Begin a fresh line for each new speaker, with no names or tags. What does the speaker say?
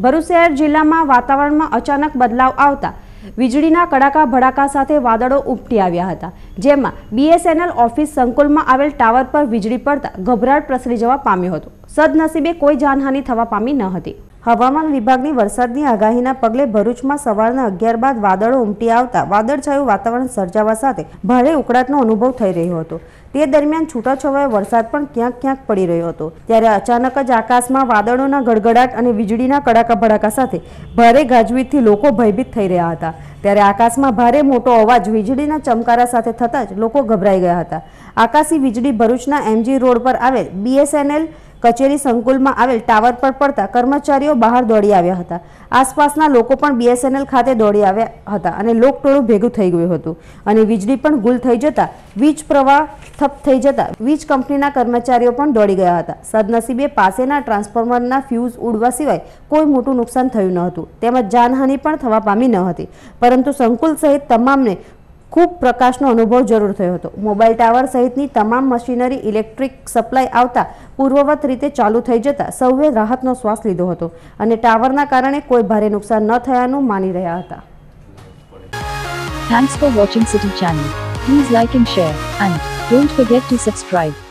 ભરૂચ શહેર જિલ્લામાં વાતાવરણમાં અચાનક બદલાવ આવતા વીજળીના કડાકા ભડાકા સાથે વાદળો ઉપટી આવ્યા હતા જેમાં બીએસએનએલ ઓફિસ સંકુલમાં આવેલ ટાવર પર વીજળી પડતા ગભરાટ પ્રસરી જવા પામ્યો હતો સદનસીબે કોઈ જાનહાનિ થવા પામી ન હતી હવામાન વિભાગની વરસાદની આગાહીના પગલે ભરૂચમાં સવારના અગિયાર બાદ વાદળો ઉમટી આવતા વાદળછાયું વાતાવરણ સર્જાવા સાથે ભારે ઉકળાટનો અનુભવ થઈ રહ્યો હતો તે દરમિયાન છૂટાછવાયો વરસાદ પણ ક્યાંક ક્યાંક પડી રહ્યો હતો ત્યારે અચાનક જ આકાશમાં વાદળોના ગડગડાટ અને વીજળીના કડાકા ભડાકા સાથે ભારે ગાજવીજથી લોકો ભયભીત થઈ રહ્યા હતા ત્યારે આકાશમાં ભારે મોટો અવાજ વીજળીના ચમકારા સાથે થતાં જ લોકો ગભરાઈ ગયા હતા આકાશી વીજળી ભરૂચના એમજી રોડ પર આવેલ બીએસએનએલ કચેરી સંકુલમાં આવેલ ટાવર પર પડતા કર્મચારીઓ બહાર દોડી આવ્યા હતા આસપાસના લોકો પણ બીએસએનએલ ખાતે દોડી આવ્યા હતા અને લોકટોળું ભેગું થઈ ગયું હતું અને વીજળી પણ ગુલ થઈ જતા વીજ પ્રવાહ ઠપ થઈ જતા વીજ કંપનીના કર્મચારીઓ પણ દોડી ગયા હતા સદનસીબે પાસેના ટ્રાન્સફોર્મરના ફ્યુઝ ઉડવા સિવાય કોઈ મોટું નુકસાન થયું ન હતું તેમજ જાનહાનિ પણ થવા પામી ન હતી પરંતુ સંકુલ સહિત તમામને ખૂબ પ્રકાશનો અનુભવ જરૂર થયો હતો મોબાઈલ ટાવર સહિતની તમામ મશીનરી ઇલેક્ટ્રિક સપ્લાય આવતા પૂર્વવત રીતે ચાલુ થઈ જતાં સૌએ રાહતનો શ્વાસ લીધો હતો અને ટાવરના કારણે કોઈ ભારે નુકસાન ન થયાનું માની રહ્યા હતા thanks for watching city channel please like and share and don't forget to subscribe